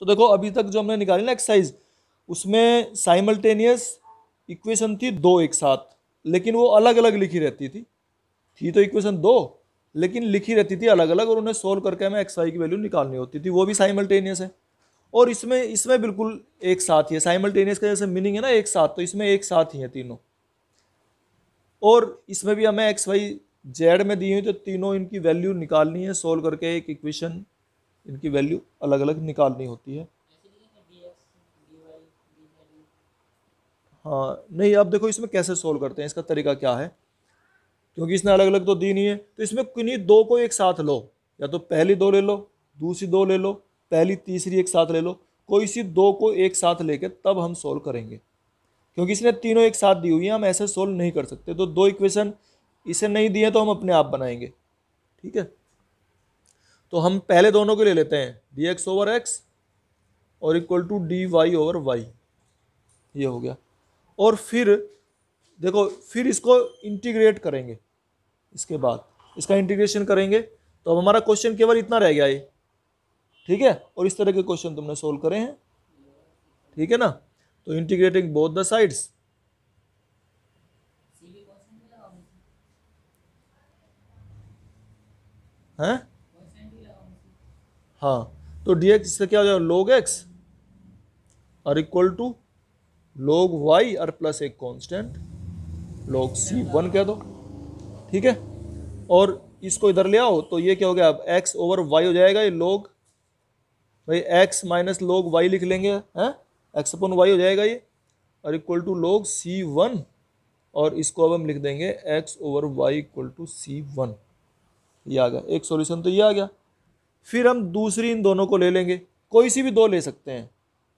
तो देखो अभी तक जो हमने निकाली ना एक्सरसाइज उसमें साइमल्टेनियस इक्वेशन थी दो एक साथ लेकिन वो अलग अलग लिखी रहती थी थी तो इक्वेशन दो लेकिन लिखी रहती थी अलग अलग और उन्हें सोल्व करके हमें एक्स वाई की वैल्यू निकालनी होती थी वो भी साइमल्टेनियस है और इसमें इसमें बिल्कुल एक साथ ही है साइमल्टेनियस का जैसे मीनिंग है ना एक साथ तो इसमें एक साथ ही है तीनों और इसमें भी हमें एक्स वाई जेड में दी हुई तो तीनों इनकी वैल्यू निकालनी है सोल्व करके एक इक्वेशन इनकी वैल्यू अलग अलग निकालनी होती है हाँ नहीं आप देखो इसमें कैसे सोल्व करते हैं इसका तरीका क्या है क्योंकि इसने अलग अलग तो दी नहीं है तो इसमें किन्हीं दो को एक साथ लो या तो पहली दो ले लो दूसरी दो ले लो पहली तीसरी एक साथ ले लो कोई सी दो को एक साथ लेके तब हम सोल्व करेंगे क्योंकि इसने तीनों एक साथ दी हुई है हम ऐसे सोल्व नहीं कर सकते तो दो इक्वेशन इसे नहीं दिए तो हम अपने आप बनाएंगे ठीक है तो हम पहले दोनों को ले लेते हैं डी एक्स ओवर एक्स और equal to d y over y ये हो गया और फिर देखो फिर इसको इंटीग्रेट करेंगे इसके बाद इसका इंटीग्रेशन करेंगे तो अब हमारा क्वेश्चन केवल इतना रह गया ये ठीक है और इस तरह के क्वेश्चन तुमने सोल्व करे हैं ठीक है ना तो इंटीग्रेटिंग बोथ द साइड्स हैं हाँ तो डी एक्स से क्या हो जाएगा लोग एक्स और इक्वल टू लोग वाई और प्लस एक कांस्टेंट लोग सी वन कह दो ठीक है और इसको इधर ले आओ तो ये क्या हो गया अब एक्स ओवर वाई हो जाएगा ये लोग भाई एक्स माइनस लोग वाई लिख लेंगे हैं एक्स अपन वाई हो जाएगा ये और equal to log c one और इसको अब हम लिख देंगे x over y equal to c one ये आ गया एक सॉल्यूशन तो ये आ गया फिर हम दूसरी इन दोनों को ले लेंगे कोई सी भी दो ले सकते हैं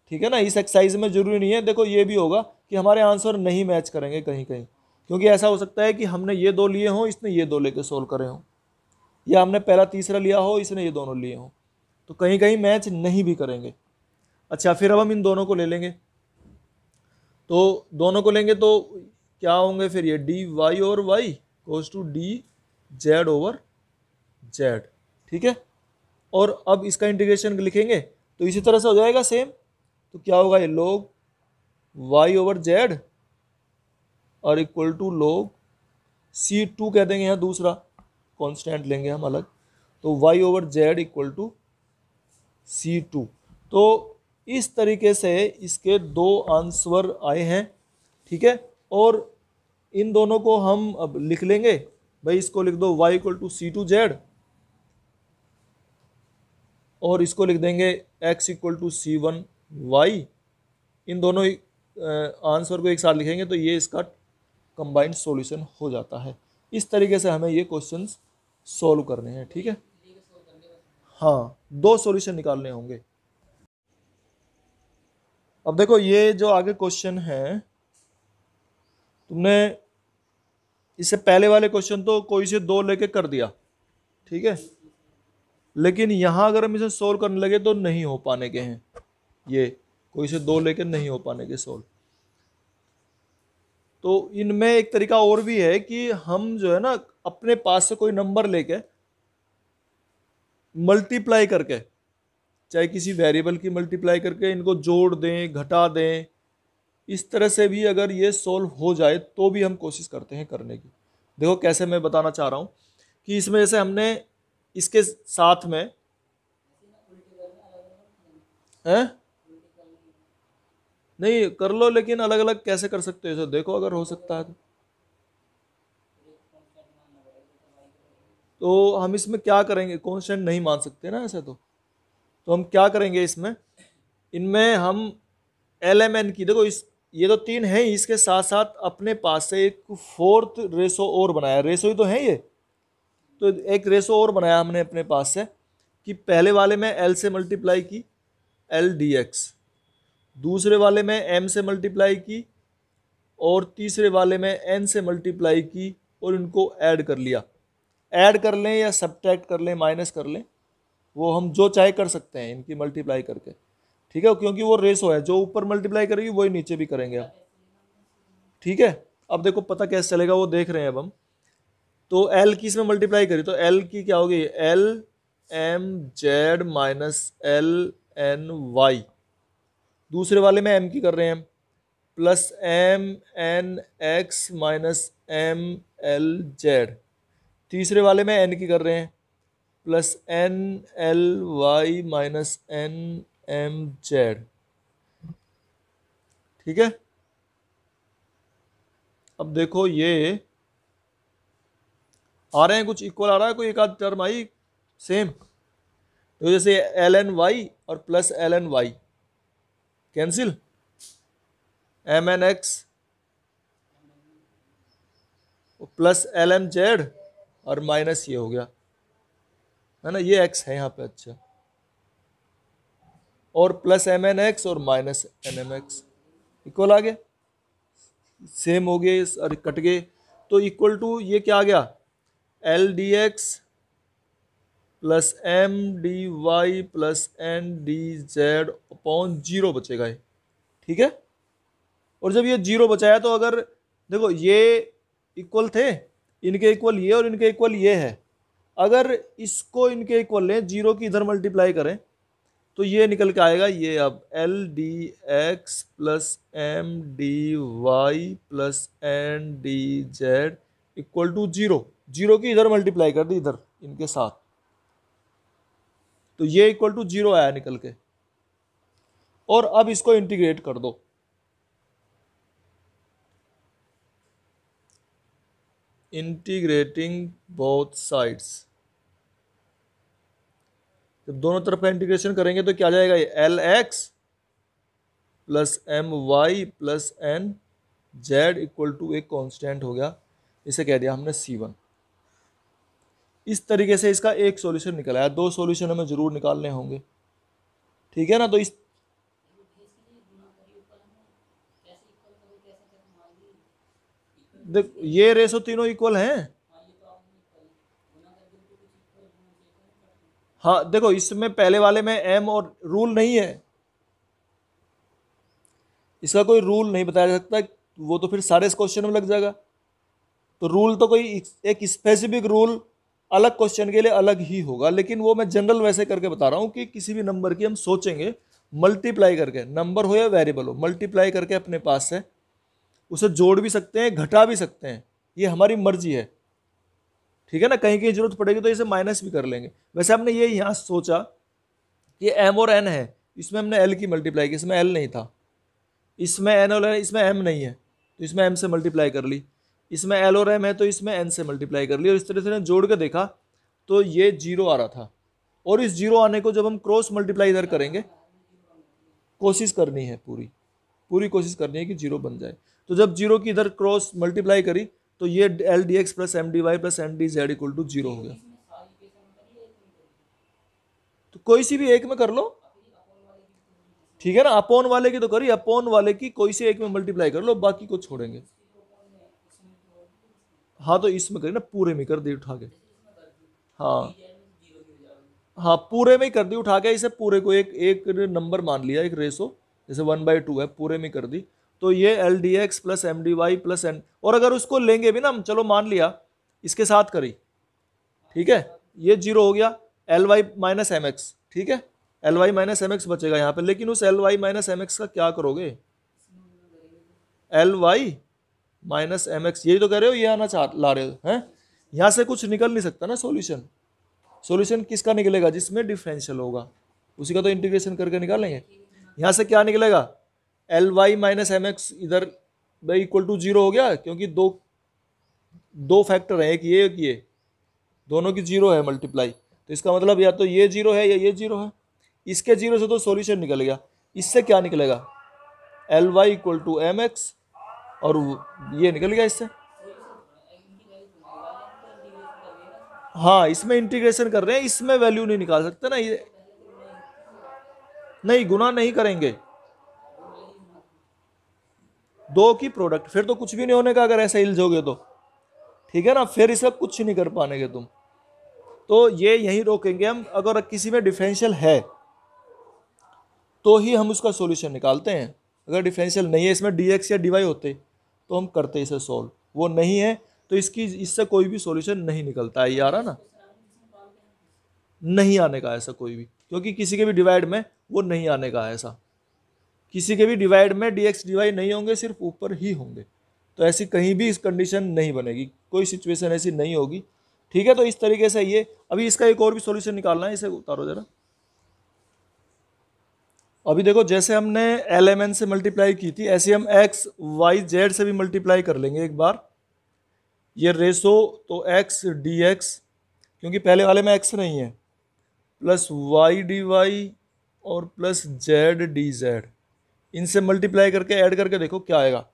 ठीक है ना इस एक्सरसाइज में ज़रूरी नहीं है देखो ये भी होगा कि हमारे आंसर नहीं मैच करेंगे कहीं कहीं क्योंकि ऐसा हो सकता है कि हमने ये दो लिए हों इसने ये दो लेके सोल्व करे हों या हमने पहला तीसरा लिया हो इसने ये दोनों लिए हों तो कहीं कहीं मैच नहीं भी करेंगे अच्छा फिर अब हम इन दोनों को ले लेंगे तो दोनों को लेंगे तो क्या होंगे फिर ये डी वाई और y equals to d z over z ठीक है और अब इसका इंटीग्रेशन लिखेंगे तो इसी तरह से हो जाएगा सेम तो क्या होगा ये लोग वाई ओवर जेड और equal to log c to कह देंगे यहाँ दूसरा कांस्टेंट लेंगे हम अलग तो y over z equal to c two तो इस तरीके से इसके दो आंसर आए हैं ठीक है और इन दोनों को हम अब लिख लेंगे भाई इसको लिख दो y equal to c two z और इसको लिख देंगे x equal to c one y इन दोनों आंसर को एक साथ लिखेंगे तो ये इसका कंबाइंड सॉल्यूशन हो जाता है इस तरीके से हमें ये क्वेश्चंस सॉल्व करने हैं ठीक है हाँ दो सॉल्यूशन निकालने होंगे अब देखो ये जो आगे क्वेश्चन है तुमने इससे पहले वाले क्वेश्चन तो कोई से दो लेके कर दिया ठीक है लेकिन यहाँ अगर हम इसे सोल्व करने लगे तो नहीं हो पाने के हैं ये कोई से दो लेकर नहीं हो पाने के सोल्व तो इनमें एक तरीका और भी है कि हम जो है ना अपने पास से कोई नंबर लेके मल्टीप्लाई करके चाहे किसी वेरिएबल की मल्टीप्लाई करके इनको जोड़ दें घटा दें इस तरह से भी अगर ये सॉल्व हो जाए तो भी हम कोशिश करते हैं करने की देखो कैसे मैं बताना चाह रहा हूँ कि इसमें जैसे हमने इसके साथ में है? नहीं कर लो लेकिन अलग अलग कैसे कर सकते हो देखो अगर हो सकता है तो तो हम इसमें क्या करेंगे कॉन्स्टेंट नहीं मान सकते ना ऐसा तो तो हम क्या करेंगे इसमें इनमें हम एल एम एन की देखो इस ये तो तीन है इसके साथ साथ अपने पास से एक फोर्थ रेसो और बनाया रेसो ही तो है ये तो एक रेसो और बनाया हमने अपने पास से कि पहले वाले में एल से मल्टीप्लाई की एल डी एक्स दूसरे वाले में एम से मल्टीप्लाई की और तीसरे वाले में एन से मल्टीप्लाई की और इनको ऐड कर लिया ऐड कर लें या सब्ट्रैक्ट कर लें माइनस कर लें वो हम जो चाहे कर सकते हैं इनकी मल्टीप्लाई करके ठीक है क्योंकि वो रेसो है जो ऊपर मल्टीप्लाई करेगी वही नीचे भी करेंगे ठीक है अब देखो पता कैसे चलेगा वो देख रहे हैं अब हम तो एल की इसमें मल्टीप्लाई करी तो एल की क्या होगी l m z minus l n y दूसरे वाले में एम की कर रहे हैं plus m n x minus m l z तीसरे वाले में एन की कर रहे हैं plus n l y minus n m z ठीक है अब देखो ये आ रहे हैं कुछ इक्वल आ रहा है कोई एक आध टर्म आई सेम तो जैसे एल एन वाई और plus l n y cancel m n x plus l n z और माइनस ये हो गया है ना ये एक्स है यहाँ पे अच्छा और प्लस एम एन एक्स और minus n m x equal आ गया सेम हो गए और कट गए तो इक्वल टू ये क्या आ गया l d x plus m d y plus n d z upon zero बचेगा ये ठीक है और जब ये जीरो बचाया तो अगर देखो ये इक्वल थे इनके इक्वल ये और इनके इक्वल ये है अगर इसको इनके इक्वल लें जीरो की इधर मल्टीप्लाई करें तो ये निकल के आएगा ये अब l d x plus m d y plus n d z equal to zero zero की इधर मल्टीप्लाई कर दी इधर इनके साथ तो ये इक्वल टू जीरो आया निकल के और अब इसको इंटीग्रेट कर दो इंटीग्रेटिंग बोथ साइड्स जब दोनों तरफ इंटीग्रेशन करेंगे तो क्या जाएगा ये l x plus m y plus n z equal to एक कॉन्स्टेंट हो गया इसे कह दिया हमने सी वन इस तरीके से इसका एक सॉल्यूशन निकल आया दो सॉल्यूशन हमें ज़रूर निकालने होंगे ठीक है ना तो इस देख ये रेसो तीनों इक्वल हैं हाँ देखो इसमें पहले वाले में एम और रूल नहीं है इसका कोई रूल नहीं बताया जा सकता वो तो फिर सारे क्वेश्चन में लग जाएगा तो रूल तो कोई एक स्पेसिफिक रूल अलग क्वेश्चन के लिए अलग ही होगा लेकिन वो मैं जनरल वैसे करके बता रहा हूँ कि किसी भी नंबर की हम सोचेंगे मल्टीप्लाई करके नंबर हो या वेरिएबल हो मल्टीप्लाई करके अपने पास से उसे जोड़ भी सकते हैं घटा भी सकते हैं ये हमारी मर्जी है ठीक है ना कहीं कहीं जरूरत पड़ेगी तो इसे माइनस भी कर लेंगे वैसे हमने ये यहाँ सोचा कि एम और एन है इसमें हमने एल की मल्टीप्लाई की इसमें एल नहीं था इसमें एन और एन इसमें एम नहीं है तो इसमें एम से मल्टीप्लाई कर ली इसमें एल और एम है तो इसमें एन से मल्टीप्लाई कर लिया और इस तरह से जोड़ कर देखा तो ये जीरो आ रहा था और इस जीरो आने को जब हम क्रॉस मल्टीप्लाई इधर करेंगे कोशिश करनी है पूरी पूरी कोशिश करनी है कि जीरो बन जाए तो जब जीरो की इधर क्रॉस मल्टीप्लाई करी तो ये l d x plus m d y plus m d z equal to zero हो गया तो कोई सी भी एक में कर लो ठीक है ना अपोन वाले की तो करी अपोन वाले की कोई सी एक में मल्टीप्लाई कर लो बाकी को छोड़ेंगे हाँ तो इसमें करिए ना पूरे में कर दी उठा के हाँ हाँ पूरे में कर दी उठा के इसे पूरे को एक एक नंबर मान लिया एक रेसो जैसे वन बाई टू है पूरे में कर दी तो ये l d x plus m d y plus n और अगर उसको लेंगे भी ना हम चलो मान लिया इसके साथ करी ठीक है ये जीरो हो गया l y minus M x ठीक है l y minus M x बचेगा यहाँ पर लेकिन उस l y minus M x का क्या करोगे l y minus M x यही तो कह रहे हो ये आना चाह ला रहे हो हैं यहाँ से कुछ निकल नहीं सकता ना सॉल्यूशन सॉल्यूशन किसका निकलेगा जिसमें डिफरेंशियल होगा उसी का तो इंटीग्रेशन करके निकालेंगे यहाँ से क्या निकलेगा l y minus M x इधर भाई इक्वल टू जीरो हो गया क्योंकि दो दो फैक्टर हैं एक ये एक ये दोनों की जीरो है मल्टीप्लाई तो इसका मतलब या तो ये जीरो है या ये जीरो है इसके जीरो से तो सॉल्यूशन निकल गया इससे क्या निकलेगा l y equal to m x और ये निकल गया इससे हाँ इसमें इंटीग्रेशन कर रहे हैं इसमें वैल्यू नहीं निकाल सकते ना ये नहीं गुना नहीं करेंगे दो की प्रोडक्ट फिर तो कुछ भी नहीं होने का अगर ऐसा इलझोगे तो ठीक है ना फिर इसका कुछ नहीं कर पाएंगे तुम तो ये यहीं रोकेंगे हम अगर किसी में डिफरेंशियल है तो ही हम उसका सॉल्यूशन निकालते हैं अगर डिफरेंशियल नहीं है इसमें डी या डी होते तो हम करते इसे सॉल्व वो नहीं है तो इसकी इससे कोई भी सॉल्यूशन नहीं निकलता है ये आ रहा ना नहीं आने का ऐसा कोई भी क्योंकि किसी के भी डिवाइड में वो नहीं आने का ऐसा किसी के भी डिवाइड में डी एक्स नहीं होंगे सिर्फ ऊपर ही होंगे तो ऐसी कहीं भी इस कंडीशन नहीं बनेगी कोई सिचुएशन ऐसी नहीं होगी ठीक है तो इस तरीके से ये अभी इसका एक और भी सॉल्यूशन निकालना है इसे उतारो ज़रा अभी देखो जैसे हमने एल एम एन से मल्टीप्लाई की थी ऐसे हम एक्स वाई जेड से भी मल्टीप्लाई कर लेंगे एक बार ये रेसो तो एक्स डी एक्स क्योंकि पहले वाले में एक्स नहीं है प्लस वाई डी वाई और प्लस जेड डी जेड इनसे मल्टीप्लाई करके ऐड करके देखो क्या आएगा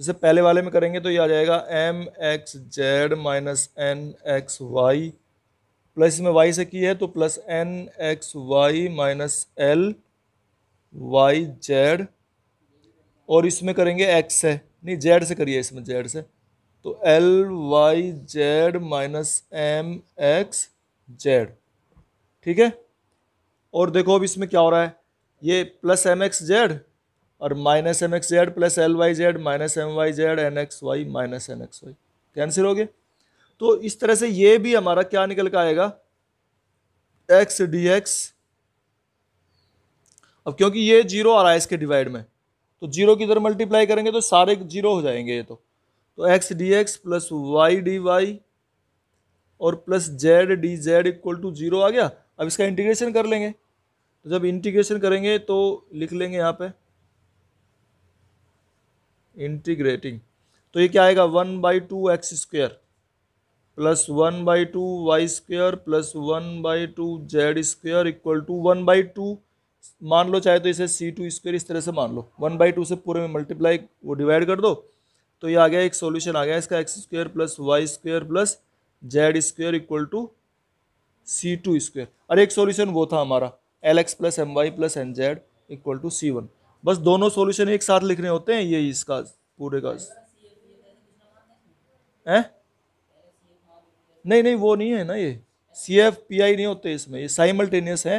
जैसे पहले वाले में करेंगे तो ये आ जाएगा m x z minus n x y plus इसमें वाई से की है तो plus n x y minus l Y Z और इसमें करेंगे एक्स है नहीं जेड से करिए इसमें जेड से तो L Y Z minus M x Z ठीक है और देखो अब इसमें क्या हो रहा है ये प्लस एम एक्स जेड और minus M x z plus l Y Z minus m y z n x y minus n x y cancel हो गए तो इस तरह से ये भी हमारा क्या निकल का आएगा एक्स डी एक्स अब क्योंकि ये जीरो आ रहा है इसके डिवाइड में तो जीरो की इधर मल्टीप्लाई करेंगे तो सारे जीरो हो जाएंगे ये तो तो x d x plus y d y और plus z d z equal to zero आ गया अब इसका इंटीग्रेशन कर लेंगे तो जब इंटीग्रेशन करेंगे तो लिख लेंगे यहाँ पे इंटीग्रेटिंग तो ये क्या आएगा one by two x square plus one by two y square plus one by two z square equal to one by two मान लो चाहे तो इसे सी टू स्क्वेयर इस तरह से मान लो वन बाई टू से पूरे में मल्टीप्लाई वो डिवाइड कर दो तो ये आ गया एक सॉल्यूशन आ गया इसका x square plus Y square plus Z square equal to c two square और एक सॉल्यूशन वो था हमारा l x plus m y plus n z equal to c one बस दोनों सॉल्यूशन एक साथ लिखने होते हैं ये इसका पूरे का है नहीं नहीं वो नहीं है ना ये सी एफ पी आई नहीं होते इसमें ये साइमल्टेनियस है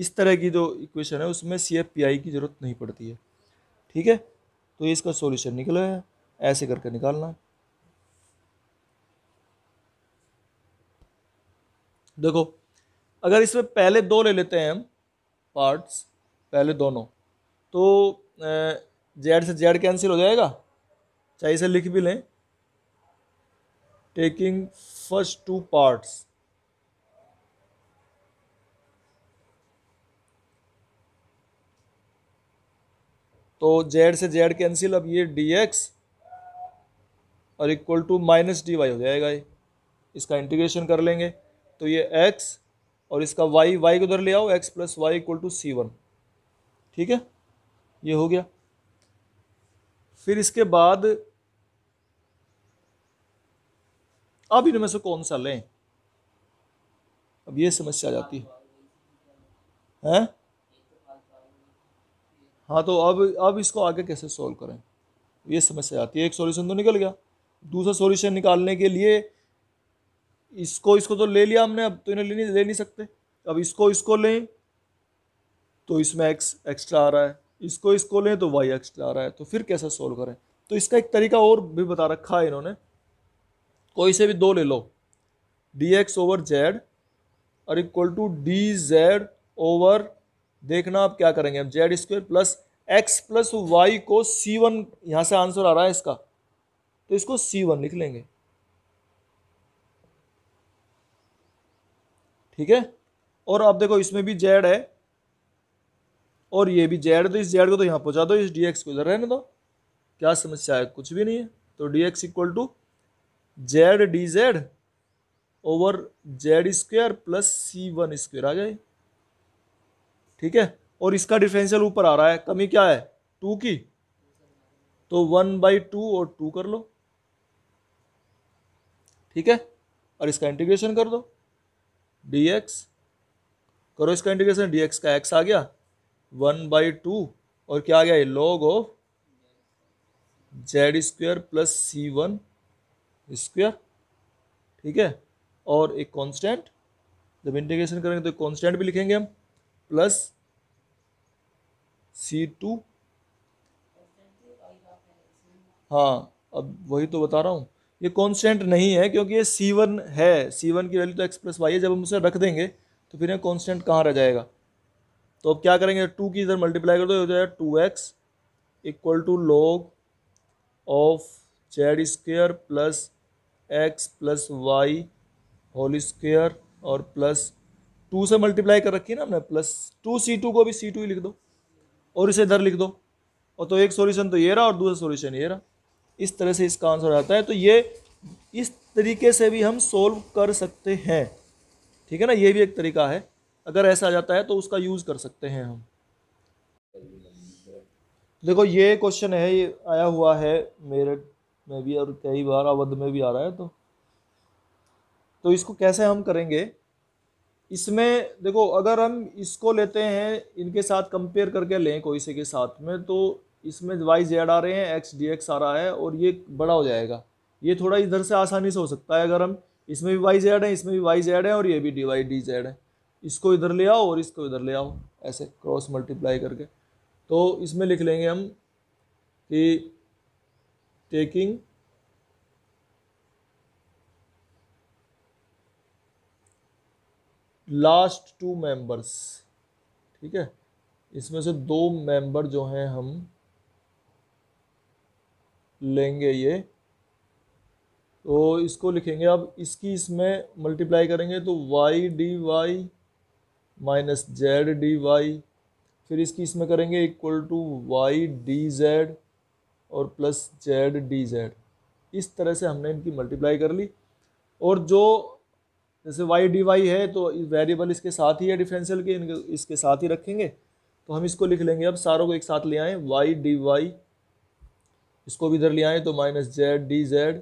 इस तरह की जो इक्वेशन है उसमें सी एफ पी आई की ज़रूरत नहीं पड़ती है ठीक है तो ये इसका सॉल्यूशन निकला है ऐसे करके निकालना देखो अगर इसमें पहले दो ले लेते हैं हम पार्ट्स पहले दोनों तो जेड से जेड कैंसिल हो जाएगा चाहे इसे लिख भी लें टेकिंग फर्स्ट टू पार्ट्स तो जेड से जेड कैंसिल अब ये डी एक्स और equal to minus D Y हो जाएगा ये इसका इंटीग्रेशन कर लेंगे तो ये एक्स और इसका वाई वाई को उधर ले आओ x plus y equal to c one ठीक है ये हो गया फिर इसके बाद अब इनमें से कौन सा लें अब ये समस्या आ जाती है हैं हाँ तो अब अब इसको आगे कैसे सॉल्व करें ये समस्या आती है एक सॉल्यूशन तो निकल गया दूसरा सॉल्यूशन निकालने के लिए इसको इसको तो ले लिया हमने अब तो इन्हें ले नहीं ले नहीं सकते अब इसको इसको लें तो इसमें एक्स एक्स्ट्रा आ रहा है इसको इसको लें तो वाई एक्स्ट्रा आ रहा है तो फिर कैसे सोल्व करें तो इसका एक तरीका और भी बता रखा है इन्होंने कोई से भी दो ले लो डी एक्स ओवर जेड और equal to d z over देखना आप क्या करेंगे z square plus x plus y को सी वन यहाँ से आंसर आ रहा है इसका तो इसको सी वन लिख लेंगे ठीक है और आप देखो इसमें भी जेड है और ये भी जेड तो इस जेड को तो यहाँ पहुँचा दो इस डी को इधर रहने दो क्या समस्या है कुछ भी नहीं है तो d x equal to z d z over z square plus c one square आ जाए ठीक है और इसका डिफरेंशियल ऊपर आ रहा है कमी क्या है टू की तो वन बाई टू और टू कर लो ठीक है और इसका इंटीग्रेशन कर दो डी एक्स करो इसका इंटीग्रेशन डी एक्स का एक्स आ गया वन बाई टू और क्या आ गया ये log of z square plus c one square ठीक है और एक कांस्टेंट जब इंटीग्रेशन करेंगे तो कांस्टेंट भी लिखेंगे हम प्लस सी टू हाँ अब वही तो बता रहा हूँ ये कांस्टेंट नहीं है क्योंकि ये सी वन है सी वन की वैल्यू तो एक्स प्लस वाई है जब हम उसे रख देंगे तो फिर ये कांस्टेंट कहाँ रह जाएगा तो अब क्या करेंगे टू की इधर मल्टीप्लाई कर दो जाएगा two x equal to log of z square plus x plus y whole square और प्लस टू से मल्टीप्लाई कर रखी है ना हमने प्लस टू सी टू को भी सी टू ही लिख दो और इसे इधर लिख दो और तो एक सॉल्यूशन तो ये रहा और दूसरा सॉल्यूशन ये रहा इस तरह से इसका आंसर आता है तो ये इस तरीके से भी हम सोल्व कर सकते हैं ठीक है ना ये भी एक तरीका है अगर ऐसा आ जाता है तो उसका यूज़ कर सकते हैं हम देखो ये क्वेश्चन है ये आया हुआ है मेरठ में भी और कई बार अवध में भी आ रहा है तो तो इसको कैसे हम करेंगे इसमें देखो अगर हम इसको लेते हैं इनके साथ कंपेयर करके लें कोई से के साथ में तो इसमें वाई जेड आ रहे हैं एक्स डी एक्स आ रहा है और ये बड़ा हो जाएगा ये थोड़ा इधर से आसानी से हो सकता है अगर हम इसमें भी वाई जेड है इसमें भी वाई जेड है और ये भी डी वाई डी जेड है इसको इधर ले आओ और इसको इधर ले आओ ऐसे क्रॉस मल्टीप्लाई करके तो इसमें लिख लेंगे हम कि टेकिंग लास्ट टू मेंबर्स ठीक है इसमें से दो मेंबर जो हैं हम लेंगे ये तो इसको लिखेंगे अब इसकी इसमें मल्टीप्लाई करेंगे तो y d y minus z d y फिर इसकी इसमें करेंगे equal to y d z और प्लस जेड डी जेड इस तरह से हमने इनकी मल्टीप्लाई कर ली और जो जैसे वाई डी वाई है तो वेरिएबल इसके साथ ही है डिफरेंशियल के इसके साथ ही रखेंगे तो हम इसको लिख लेंगे अब सारों को एक साथ ले आएँ वाई डी वाई इसको भी इधर ले आएँ तो माइनस जेड डी जेड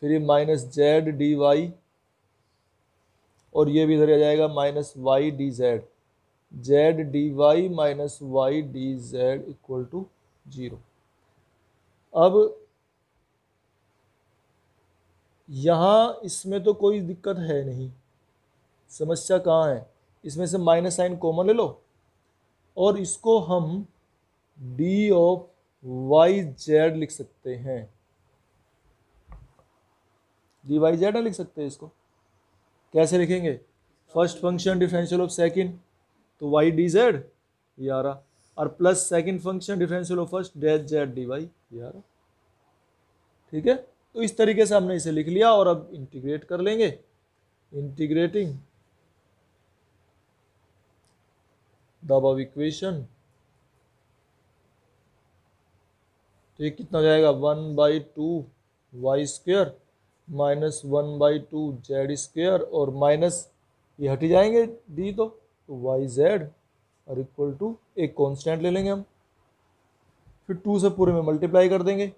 फिर ये माइनस जेड डी वाई और ये भी इधर आ जाएगा minus y d z z d y minus y d z equal to zero अब यहाँ इसमें तो कोई दिक्कत है नहीं समस्या कहाँ है इसमें से माइनस साइन कॉमन ले लो और इसको हम डी ऑफ वाई जेड लिख सकते हैं डी वाई जेड ना लिख सकते हैं इसको कैसे लिखेंगे first function differential of second तो वाई डी जेड यारा और plus second function differential of first डेड जेड डी वाई यारा ठीक है तो इस तरीके से हमने इसे लिख लिया और अब इंटीग्रेट कर लेंगे इंटीग्रेटिंग द इक्वेशन तो ये कितना जाएगा one by two y square minus one by two z square और माइनस ये हटी जाएंगे डी तो तो वाई जेड और इक्वल टू एक कांस्टेंट ले लेंगे हम फिर टू से पूरे में मल्टीप्लाई कर देंगे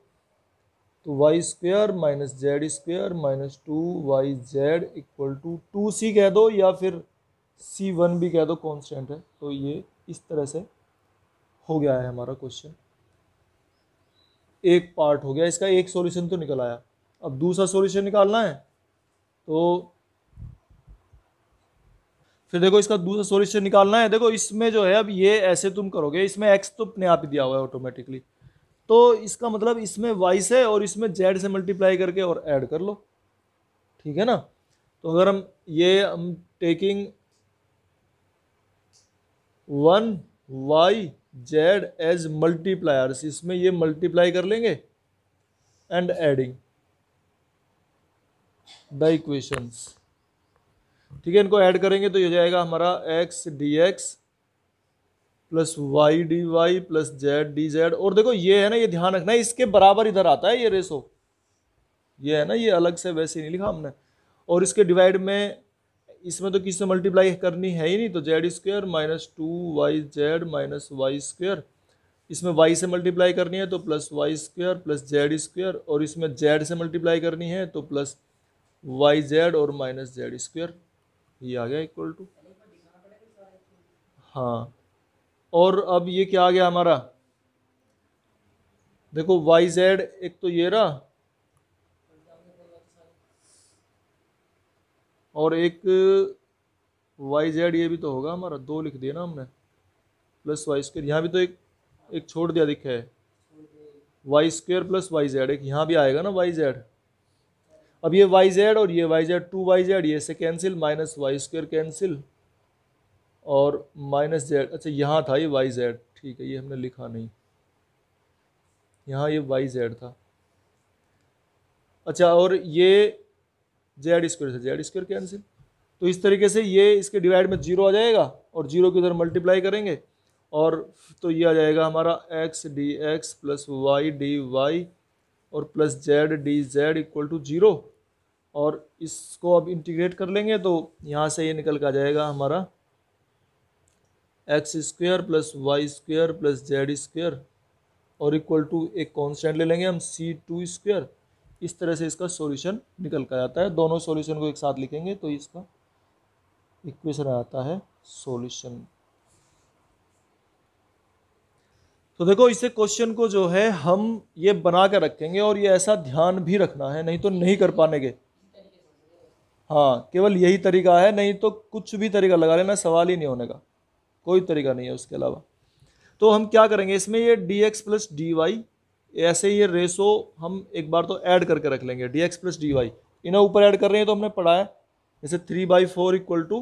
तो y square minus Z square minus two Y z equal to two c कह दो या फिर सी वन भी कह दो कांस्टेंट है तो ये इस तरह से हो गया है हमारा क्वेश्चन एक पार्ट हो गया इसका एक सॉल्यूशन तो निकल आया अब दूसरा सॉल्यूशन निकालना है तो फिर देखो इसका दूसरा सॉल्यूशन निकालना है देखो इसमें जो है अब ये ऐसे तुम करोगे इसमें एक्स तो अपने आप ही दिया हुआ है ऑटोमेटिकली तो इसका मतलब इसमें वाई से और इसमें जेड से मल्टीप्लाई करके और ऐड कर लो ठीक है ना तो अगर हम ये हम taking one y z as multipliers इसमें ये मल्टीप्लाई कर लेंगे एंड एडिंग द इक्वेशंस ठीक है इनको ऐड करेंगे तो ये हो जाएगा हमारा x d x plus y d y plus z d z और देखो ये है ना ये ध्यान रखना है इसके बराबर इधर आता है ये रेसो ये है ना ये अलग से वैसे नहीं लिखा हमने और इसके डिवाइड में इसमें तो किसी से मल्टीप्लाई करनी है ही नहीं तो Z square minus two Y Z minus Y square इसमें वाई से मल्टीप्लाई करनी है तो plus Y square plus Z square और इसमें जेड से मल्टीप्लाई करनी है तो प्लस वाई जेड और माइनस जेड स्क्वेयर ये आ गया इक्वल टू हाँ और अब ये क्या आ गया हमारा देखो वाई जेड एक तो ये रहा और एक वाई जेड ये भी तो होगा हमारा दो लिख दिया ना हमने प्लस वाई स्क्वेयर यहाँ भी तो एक एक छोड़ दिया दिखा है y square plus Y z एक यहाँ भी आएगा ना वाई जेड अब ये वाई जेड और ये y z two Y z ये से cancel minus Y square cancel और माइनस जेड अच्छा यहाँ था ये वाई जेड ठीक है ये हमने लिखा नहीं यहाँ ये वाई जेड था अच्छा और ये जेड स्क्वायर था अच्छा, जेड स्क्वायर कैंसिल तो इस तरीके से ये इसके डिवाइड में जीरो आ जाएगा और जीरो के उधर मल्टीप्लाई करेंगे और तो ये आ जाएगा हमारा x d x plus y d y और plus z d z equal to zero और इसको अब इंटीग्रेट कर लेंगे तो यहाँ से ये निकल कर आ जाएगा हमारा x square plus Y square plus Z square और इक्वल टू एक कॉन्स्टेंट ले लेंगे हम सी टू स्क्वेयर इस तरह से इसका सॉल्यूशन निकल कर आता है दोनों सॉल्यूशन को एक साथ लिखेंगे तो इसका इक्वेशन आता है सॉल्यूशन तो देखो इसे क्वेश्चन को जो है हम ये बना कर रखेंगे और ये ऐसा ध्यान भी रखना है नहीं तो नहीं कर पाने के हाँ केवल यही तरीका है नहीं तो कुछ भी तरीका लगा लेना सवाल ही नहीं होने का कोई तरीका नहीं है उसके अलावा तो हम क्या करेंगे इसमें ये D x plus d y ऐसे ये रेसो हम एक बार तो ऐड करके रख लेंगे d x plus d y इन्हें ऊपर ऐड कर रहे हैं तो हमने पढ़ा है जैसे three by four equal to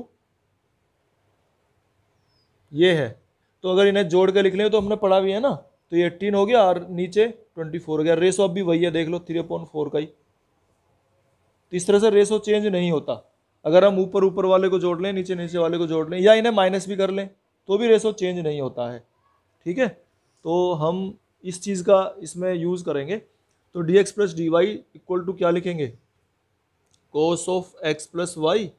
ये है तो अगर इन्हें जोड़ के लिख लें तो हमने पढ़ा भी है ना तो ये एट्टीन हो गया और नीचे ट्वेंटी फोर हो गया रेसो अब भी वही है देख लो थ्री पॉइंट फोर का ही तो इस तरह से रेसो चेंज नहीं होता अगर हम ऊपर ऊपर वाले को जोड़ लें नीचे नीचे वाले को जोड़ लें या इन्हें माइनस भी कर लें तो भी रेशो चेंज नहीं होता है ठीक है तो हम इस चीज़ का इसमें यूज़ करेंगे तो d x plus d y equal to क्या लिखेंगे cos of x plus y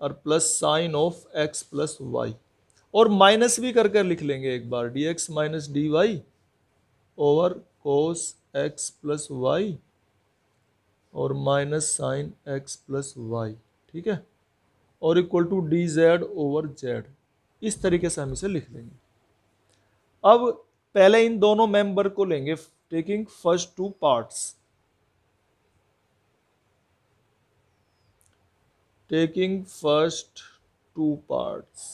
और plus sine of x plus y और माइनस भी कर कर लिख लेंगे एक बार d x minus D y over cos x plus y और minus sine x plus y ठीक है और equal to d z over z इस तरीके से हम इसे लिख देंगे अब पहले इन दोनों मेंबर को लेंगे taking first two parts taking first two parts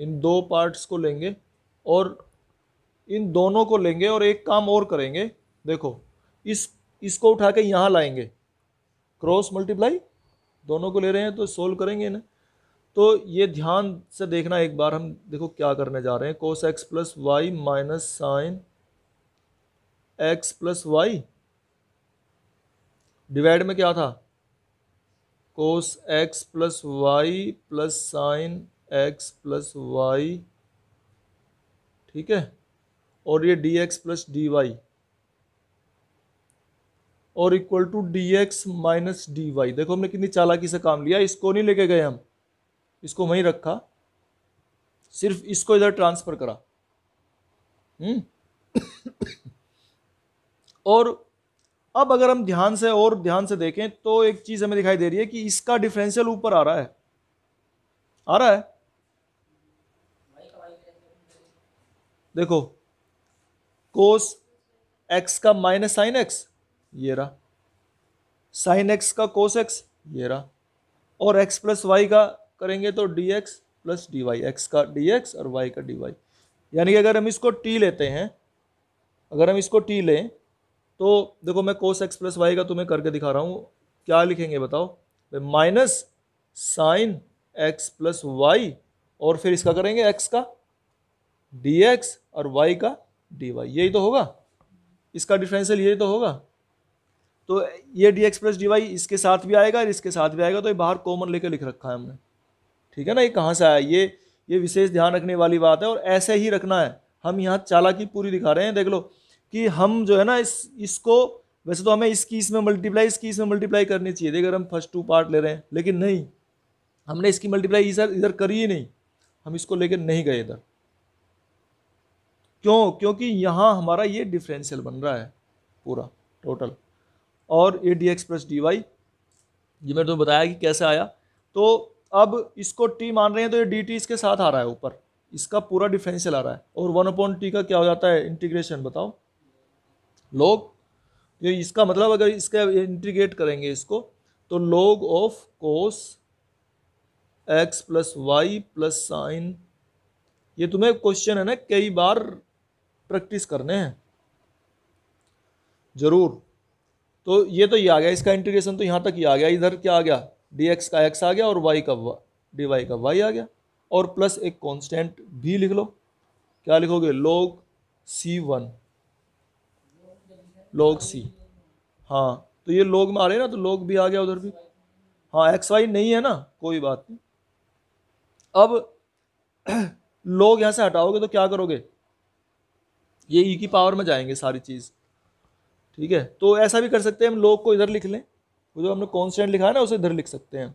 इन दो पार्ट्स को लेंगे और इन दोनों को लेंगे और एक काम और करेंगे देखो इस इसको उठा के यहाँ लाएंगे क्रॉस मल्टीप्लाई दोनों को ले रहे हैं तो सोल्व करेंगे ना तो ये ध्यान से देखना एक बार हम देखो क्या करने जा रहे हैं cos x plus y minus sine x plus y divide में क्या था cos x plus y plus sine x plus y ठीक है और ये D x plus d y और equal to d x minus D y देखो हमने कितनी चालाकी से काम लिया इसको नहीं लेके गए हम इसको वहीं रखा सिर्फ इसको इधर ट्रांसफ़र करा हम्म। और अब अगर हम ध्यान से और ध्यान से देखें तो एक चीज़ हमें दिखाई दे रही है कि इसका डिफरेंशियल ऊपर आ रहा है आ रहा है देखो कोस एक्स का माइनस साइन एक्स ये रहा साइन एक्स का कोस एक्स ये रहा और एक्स प्लस वाई का करेंगे तो d x plus d y x का डी एक्स और वाई का डी वाई यानी कि अगर हम इसको टी लेते हैं अगर हम इसको टी लें तो देखो मैं कोस एक्स प्लस वाई का तुम्हें करके दिखा रहा हूँ क्या लिखेंगे बताओ minus sine x plus y और फिर इसका करेंगे एक्स का डी एक्स और वाई का डी वाई यही तो होगा इसका डिफरेंशियल यही तो होगा तो ये D x plus d y इसके साथ भी आएगा और इसके साथ भी आएगा तो ये बाहर कॉमन लेके लिख रखा है हमने ठीक है ना ये कहाँ से आया ये ये विशेष ध्यान रखने वाली बात है और ऐसे ही रखना है हम यहाँ चालाकी पूरी दिखा रहे हैं देख लो कि हम जो है ना इस इसको वैसे तो हमें इसकी इसमें मल्टीप्लाई इसकी इसमें मल्टीप्लाई करनी चाहिए देखिए अगर हम फर्स्ट टू पार्ट ले रहे हैं लेकिन नहीं हमने इसकी मल्टीप्लाई इधर इधर करी ही नहीं हम इसको लेकर नहीं गए इधर क्यों क्योंकि यहाँ हमारा ये डिफरेंशियल बन रहा है पूरा टोटल और ए d x plus d y ये मैंने तुम्हें बताया कि कैसे आया तो अब इसको टी मान रहे हैं तो ये डी टी इसके साथ आ रहा है ऊपर इसका पूरा डिफरेंशियल आ रहा है और वन अपॉन टी का क्या हो जाता है इंटीग्रेशन बताओ लोग तो ये इसका मतलब अगर इसका इंटीग्रेट करेंगे इसको तो log of cos x plus y plus sine ये तुम्हें क्वेश्चन है ना कई बार प्रैक्टिस करने हैं ज़रूर तो ये तो ये आ गया इसका इंटीग्रेशन तो यहाँ तक ही आ गया इधर क्या आ गया डी एक्स का एक्स आ गया और वाई का डी वाई का वाई आ गया और प्लस एक कांस्टेंट भी लिख लो क्या लिखोगे log c one log c हाँ तो ये लॉग में आ रहे हैं ना तो लॉग भी आ गया उधर भी हाँ एक्स वाई नहीं है ना कोई बात नहीं अब लोग यहाँ से हटाओगे तो क्या करोगे ये ई e की पावर में जाएंगे सारी चीज़ ठीक है तो ऐसा भी कर सकते हैं हम लोग को इधर लिख लें वो जो हमने कॉन्स्टेंट लिखा है ना उसे इधर लिख सकते हैं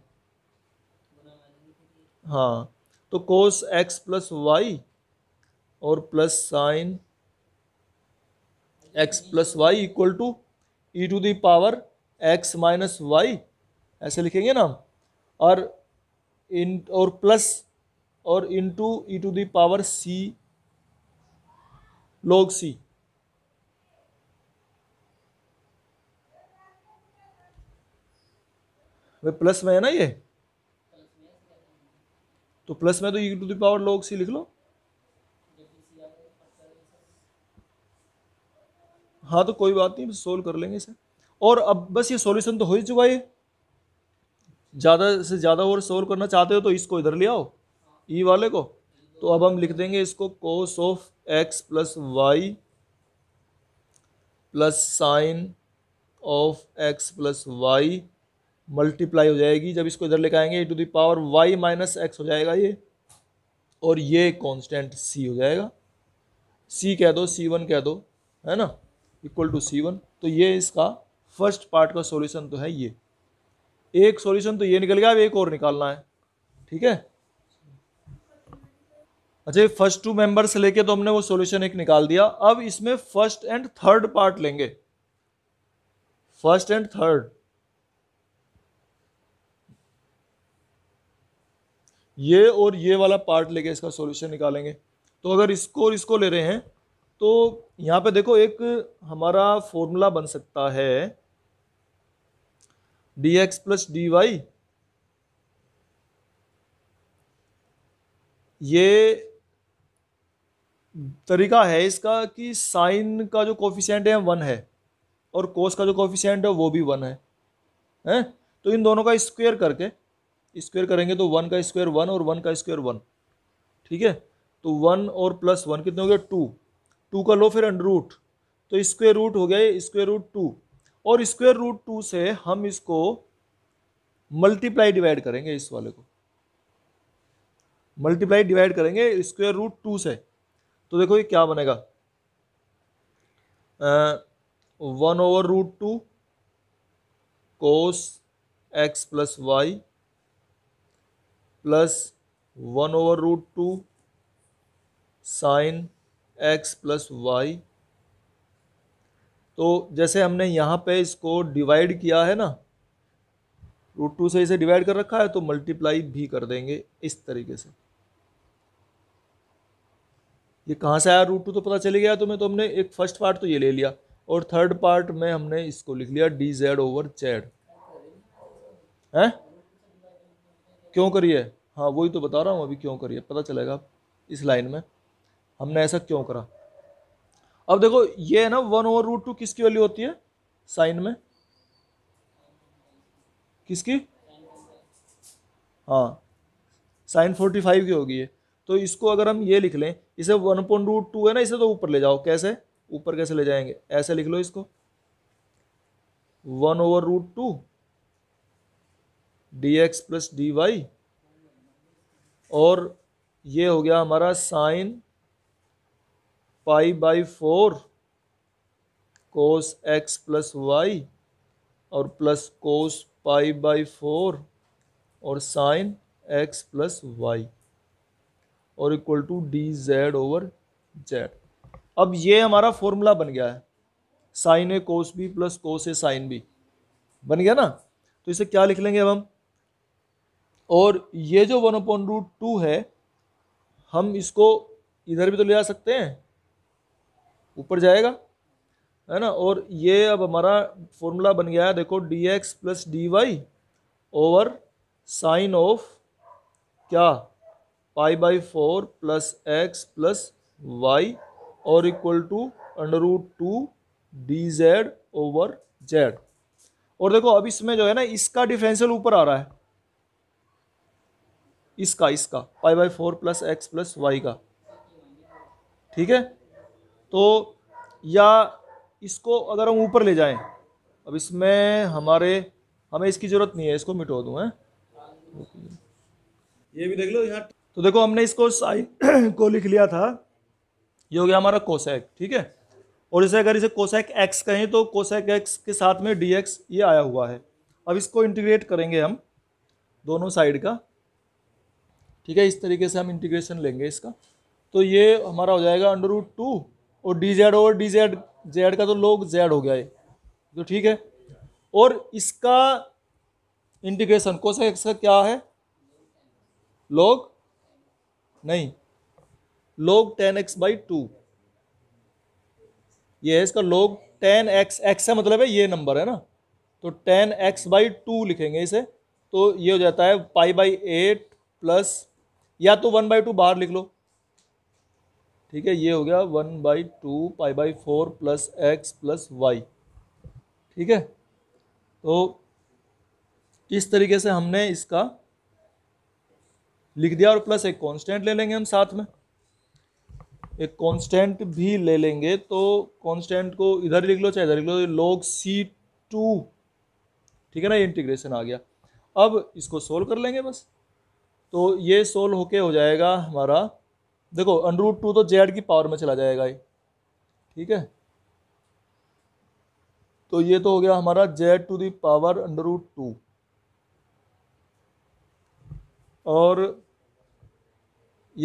हाँ तो कोस एक्स प्लस वाई और plus sine x plus y equal to e to the power x minus y ऐसे लिखेंगे ना और इन और प्लस और into e to the power c log c भाई प्लस में है ना ये तो प्लस में तो e to the power log c लिख लो हाँ तो कोई बात नहीं बस सोल्व कर लेंगे इसे और अब बस ये सॉल्यूशन तो हो ही चुका है ज़्यादा से ज़्यादा और सोल्व करना चाहते हो तो इसको इधर ले आओ ई e वाले को तो अब हम लिख देंगे इसको cos of x plus y plus sine of x plus y multiply हो जाएगी जब इसको इधर लेकर आएंगे e to the power y minus x हो जाएगा ये और ये कांस्टेंट सी हो जाएगा सी कह दो सी वन कह दो है ना इक्वल टू सी वन तो ये इसका फर्स्ट पार्ट का सॉल्यूशन तो है ये एक सॉल्यूशन तो ये निकल गया अब एक और निकालना है ठीक है अच्छा फर्स्ट टू मेंबर से लेके तो हमने वो सॉल्यूशन एक निकाल दिया अब इसमें फर्स्ट एंड थर्ड पार्ट लेंगे फर्स्ट एंड थर्ड ये और ये वाला पार्ट लेके इसका सॉल्यूशन निकालेंगे तो अगर इसको और इसको ले रहे हैं तो यहाँ पे देखो एक हमारा फॉर्मूला बन सकता है d x plus d y ये तरीका है इसका कि साइन का जो कोफिशेंट है वन है और कोस का जो कोफिशेंट है वो भी वन है हैं तो इन दोनों का स्क्वेयर करके स्क्वायर करेंगे तो वन का स्क्वायर वन और वन का स्क्वायर वन ठीक है तो वन और प्लस वन कितने हो गए टू टू का लो फिर अंडर रूट तो स्क्वायर रूट हो गया स्क्वायर रूट टू और स्क्वायर रूट टू से हम इसको मल्टीप्लाई डिवाइड करेंगे इस वाले को मल्टीप्लाई डिवाइड करेंगे स्क्वायर रूट टू से तो देखो ये क्या बनेगा one over root two cos x plus y plus one over root two sine x plus y तो जैसे हमने यहाँ पे इसको डिवाइड किया है ना रूट टू से इसे डिवाइड कर रखा है तो मल्टीप्लाई भी कर देंगे इस तरीके से ये कहाँ से आया रूट टू तो पता चले गया तो मैं तो हमने एक फर्स्ट पार्ट तो ये ले लिया और थर्ड पार्ट में हमने इसको लिख लिया डी जेड ओवर जेड है क्यों करिए हाँ वही तो बता रहा हूँ अभी क्यों करिए पता चलेगा इस लाइन में हमने ऐसा क्यों करा अब देखो ये है ना वन ओवर रूट टू किसकी वैल्यू होती है साइन में किसकी हाँ साइन फोर्टी फाइव की होगी ये तो इसको अगर हम ये लिख लें इसे वन पॉइंट रूट टू है ना इसे तो ऊपर ले जाओ कैसे ऊपर कैसे ले जाएंगे ऐसे लिख लो इसको one over root two d x plus d y और ये हो गया हमारा sine pi by four cos x plus y और plus cos pi by four और साइन एक्स प्लस वाई और equal to d z over z अब ये हमारा फॉर्मूला बन गया है sine a cos b plus cos a sine b बन गया ना तो इसे क्या लिख लेंगे अब हम और ये जो वन अपॉन रूट टू है हम इसको इधर भी तो ले जा सकते हैं ऊपर जाएगा है ना और ये अब हमारा फॉर्मूला बन गया है देखो d x plus d y over sine of क्या pi by four plus x plus y और equal to under root two d z over z और देखो अब इसमें जो है ना इसका डिफरेंशियल ऊपर आ रहा है इसका इसका pi by four plus x plus y का ठीक है तो या इसको अगर हम ऊपर ले जाएं अब इसमें हमारे हमें इसकी ज़रूरत नहीं है इसको मिटो दूँ हैं ये भी देख लो यहाँ तो देखो हमने इसको साइन को लिख लिया था ये हो गया हमारा कोसैक ठीक है और इसे अगर इसे कोसैक एक्स कहें तो कोसैक एक्स के साथ में डी एक्स ये आया हुआ है अब इसको इंटीग्रेट करेंगे हम दोनों साइड का ठीक है इस तरीके से हम इंटीग्रेशन लेंगे इसका तो ये हमारा हो जाएगा अंडर रूट टू और d z over d z z का तो लोग जेड हो गया ये तो ठीक है और इसका इंटीग्रेशन सा एक्स का क्या है लोग नहीं लोग टेन एक्स बाई टू ये है इसका लोग टेन एक्स एक्स का मतलब है ये नंबर है ना तो टेन एक्स बाई टू लिखेंगे इसे तो ये हो जाता है पाई बाई एट प्लस या तो वन बाई टू बाहर लिख लो ठीक है ये हो गया one by two pi by four plus x plus y ठीक है तो इस तरीके से हमने इसका लिख दिया और प्लस एक कांस्टेंट ले लेंगे हम साथ में एक कांस्टेंट भी ले लेंगे तो कांस्टेंट को इधर लिख लो चाहे इधर लिख लो लोग सी टू ठीक है ना ये इंटीग्रेशन आ गया अब इसको सोल्व कर लेंगे बस तो ये सोल्व होके हो जाएगा हमारा देखो अंडरूट टू तो जेड की पावर में चला जाएगा ये ठीक है तो ये तो हो गया हमारा z to the power under root two और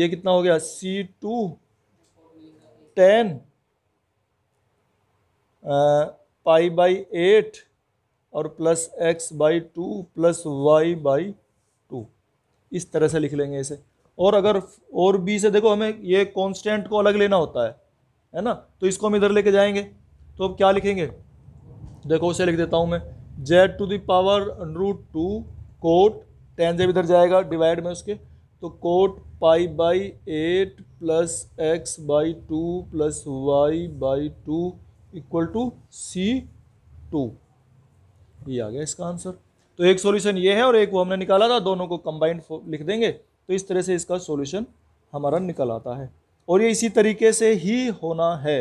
ये कितना हो गया c two tan pi by eight और plus x by two plus y by इस तरह से लिख लेंगे इसे और अगर और बी से देखो हमें ये कॉन्स्टेंट को अलग लेना होता है है ना तो इसको हम इधर लेके जाएंगे तो अब क्या लिखेंगे देखो उसे लिख देता हूँ मैं z to the power root two cot tan जब इधर जाएगा डिवाइड में उसके तो cot pi by eight plus x by two plus y by two equal to c two ये आ गया इसका आंसर तो एक सॉल्यूशन ये है और एक वो हमने निकाला था दोनों को कंबाइंड लिख देंगे तो इस तरह से इसका सॉल्यूशन हमारा निकल आता है और ये इसी तरीके से ही होना है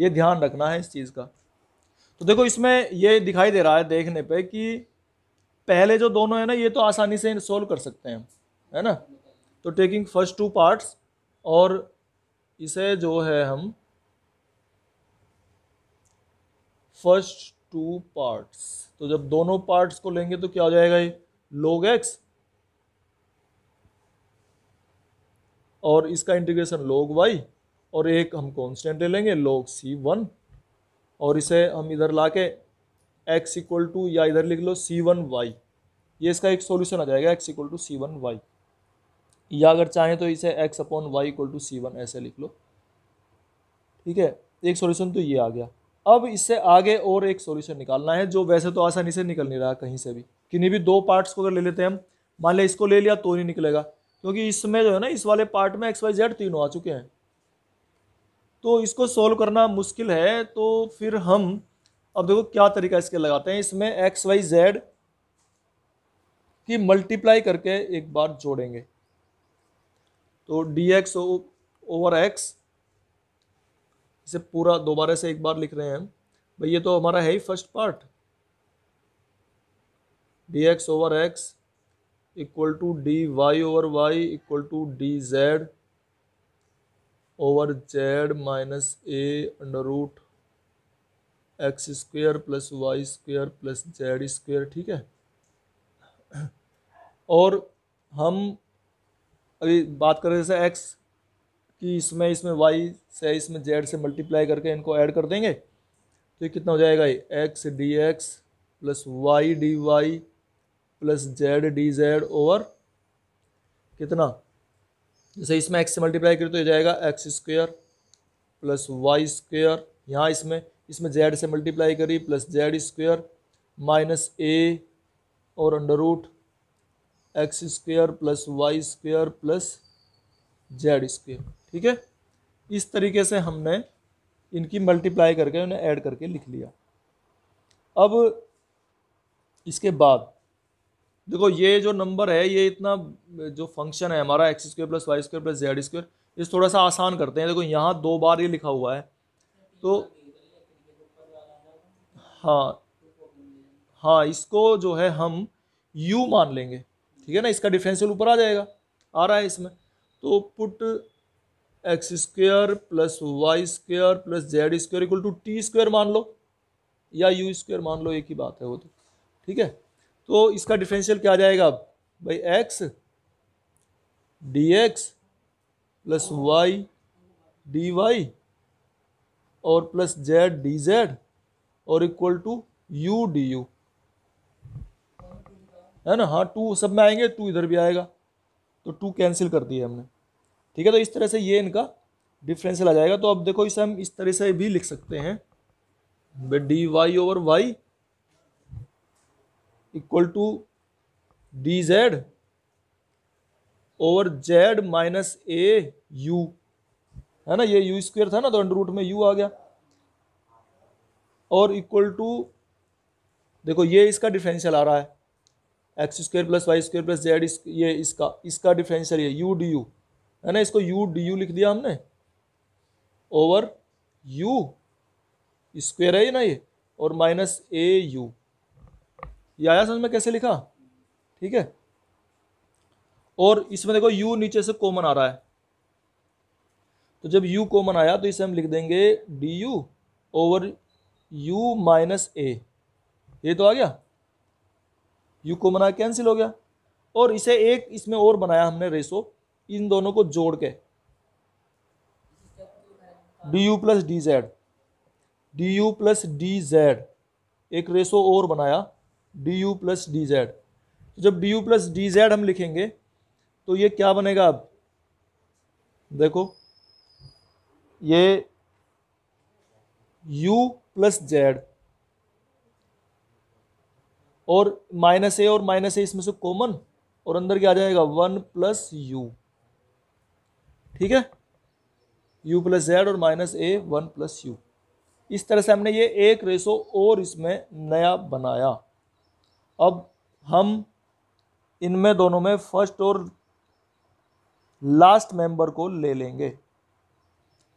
ये ध्यान रखना है इस चीज़ का तो देखो इसमें ये दिखाई दे रहा है देखने पे कि पहले जो दोनों है ना ये तो आसानी से सोल्व कर सकते हैं है ना तो टेकिंग फर्स्ट टू पार्ट्स और इसे जो है हम फर्स्ट टू पार्ट्स तो जब दोनों पार्ट्स को लेंगे तो क्या हो जाएगा ये लोग एक्स और इसका इंटीग्रेशन लोग वाई और एक हम कॉन्स्टेंट ले लेंगे लोग सी वन और इसे हम इधर ला के एक्स इक्वल टू या इधर लिख लो सी वन वाई ये इसका एक सॉल्यूशन आ जाएगा x equal to c one y या अगर चाहें तो इसे x upon y equal to c one ऐसे लिख लो ठीक है एक सॉल्यूशन तो ये आ गया अब इससे आगे और एक सॉल्यूशन निकालना है जो वैसे तो आसानी से निकल नहीं रहा कहीं से भी किन्हीं भी दो पार्ट्स को अगर ले लेते हैं हम मान लें इसको ले लिया तो नहीं निकलेगा क्योंकि इसमें जो है ना इस वाले पार्ट में एक्स वाई जेड तीनों आ चुके हैं तो इसको सोल्व करना मुश्किल है तो फिर हम अब देखो क्या तरीका इसके लगाते हैं इसमें एक्स वाई जेड की मल्टीप्लाई करके एक बार जोड़ेंगे तो डी एक्स ओवर एक्स इसे पूरा दोबारा से एक बार लिख रहे हैं हम भाई ये तो हमारा है ही first part d x over x equal to d y over y equal to d z over z minus a under root x square plus Y square plus Z square ठीक है और हम अभी बात कर रहे थे एक्स कि इसमें इसमें वाई से इसमें जेड से मल्टीप्लाई करके इनको ऐड कर देंगे तो ये कितना हो जाएगा ये x d x plus y d y plus z d z over कितना जैसे इसमें एक्स से मल्टीप्लाई करें तो ये जाएगा x square plus Y square यहाँ इसमें इसमें जेड से मल्टीप्लाई करी plus Z square minus a और under root x square plus Y square plus Z square ठीक है इस तरीके से हमने इनकी मल्टीप्लाई करके उन्हें ऐड करके लिख लिया अब इसके बाद देखो ये जो नंबर है ये इतना जो फंक्शन है हमारा x square plus Y square plus Z square इस थोड़ा सा आसान करते हैं देखो यहाँ दो बार ये लिखा हुआ है तो हाँ हाँ इसको जो है हम यू मान लेंगे ठीक है ना इसका डिफरेंशियल ऊपर आ जाएगा आ रहा है इसमें तो put x square plus Y square plus Z square equal to t square मान लो या यू स्क्वेयर मान लो एक ही बात है वो तो ठीक है तो इसका डिफरेंशियल क्या आ जाएगा अब भाई x d x plus y d y और प्लस जेड डी जेड और equal to u d u है ना हाँ टू सब में आएंगे टू इधर भी आएगा तो टू कैंसिल कर दिए हमने ठीक है तो इस तरह से ये इनका डिफरेंशियल आ जाएगा तो अब देखो इसे हम इस तरह से भी लिख सकते हैं d y over y equal to d z over z minus a u है ना ये यू स्क्वेयर था ना तो अंडर रूट में यू आ गया और इक्वल टू देखो ये इसका डिफरेंशियल आ रहा है x square plus Y square plus z इस, ये इसका इसका डिफरेंशियल ये यू डी यू है ना इसको यू डी यू लिख दिया हमने ओवर यू स्क्वेयर है ना ये और माइनस ए यू ये आया समझ में कैसे लिखा ठीक है और इसमें देखो यू नीचे से कॉमन आ रहा है तो जब यू कॉमन आया तो इसे हम लिख देंगे d u over u minus a ये तो आ गया यू कॉमन आया कैंसिल हो गया और इसे एक इसमें और बनाया हमने रेसो इन दोनों को जोड़ के d u plus d z d u plus d z एक रेशो और बनाया d u plus d z तो जब d u plus d z हम लिखेंगे तो ये क्या बनेगा अब देखो ये u प्लस जेड और माइनस ए और माइनस ए इसमें से कॉमन और अंदर क्या आ जाएगा वन प्लस यू ठीक है u प्लस जेड और minus a one plus u इस तरह से हमने ये एक रेशो और इसमें नया बनाया अब हम इनमें दोनों में फर्स्ट और लास्ट मेंबर को ले लेंगे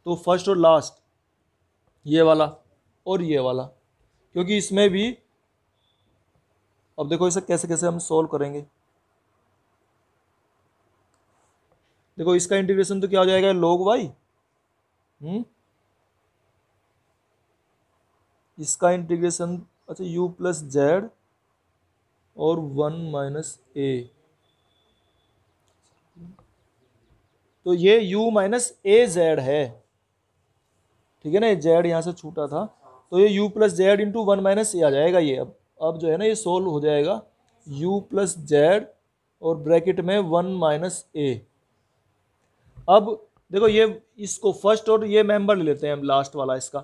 तो फर्स्ट और लास्ट ये वाला और ये वाला क्योंकि इसमें भी अब देखो इसे कैसे कैसे हम सोल्व करेंगे देखो इसका इंटीग्रेशन तो क्या हो जाएगा लोग वाई हम्म इसका इंटीग्रेशन अच्छा यू प्लस जेड और वन माइनस ए तो ये u माइनस ए जेड है ठीक है ना ये जेड यहाँ से छूटा था तो ये u plus z into one minus a आ जाएगा ये अब अब जो है ना ये सोल्व हो जाएगा u प्लस जेड और ब्रैकेट में वन माइनस ए अब देखो ये इसको फर्स्ट और ये मेंबर ले लेते हैं हम लास्ट वाला इसका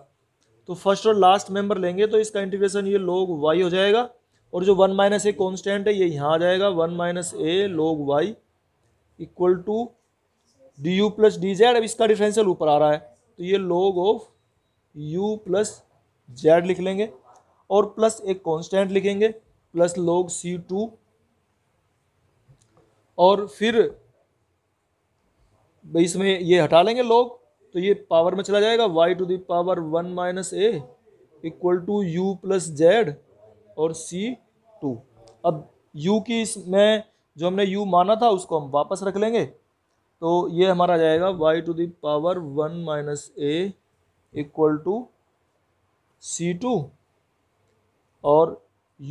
तो फर्स्ट और लास्ट मेंबर लेंगे तो इसका इंटीग्रेशन ये लोग वाई हो जाएगा और जो वन माइनस ए कॉन्स्टेंट है ये यहाँ आ जाएगा one minus a log y equal to d u plus d z अब इसका डिफ्रेंशियल ऊपर आ रहा है तो ये लोग ऑफ यू प्लस जेड लिख लेंगे और प्लस एक कॉन्स्टेंट लिखेंगे प्लस लोग सी टू और फिर इसमें ये हटा लेंगे लोग तो ये पावर में चला जाएगा y to the power one minus a equal to u plus z और सी टू अब यू की इसमें जो हमने यू माना था उसको हम वापस रख लेंगे तो ये हमारा जाएगा y to the power one minus a equal to c two और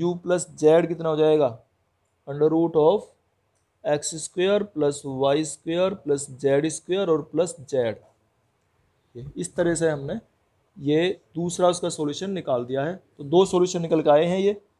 यू प्लस जेड कितना हो जाएगा under root of x square plus Y square plus Z square और प्लस जेड इस तरह से हमने ये दूसरा उसका सॉल्यूशन निकाल दिया है तो दो सॉल्यूशन निकल के आए हैं ये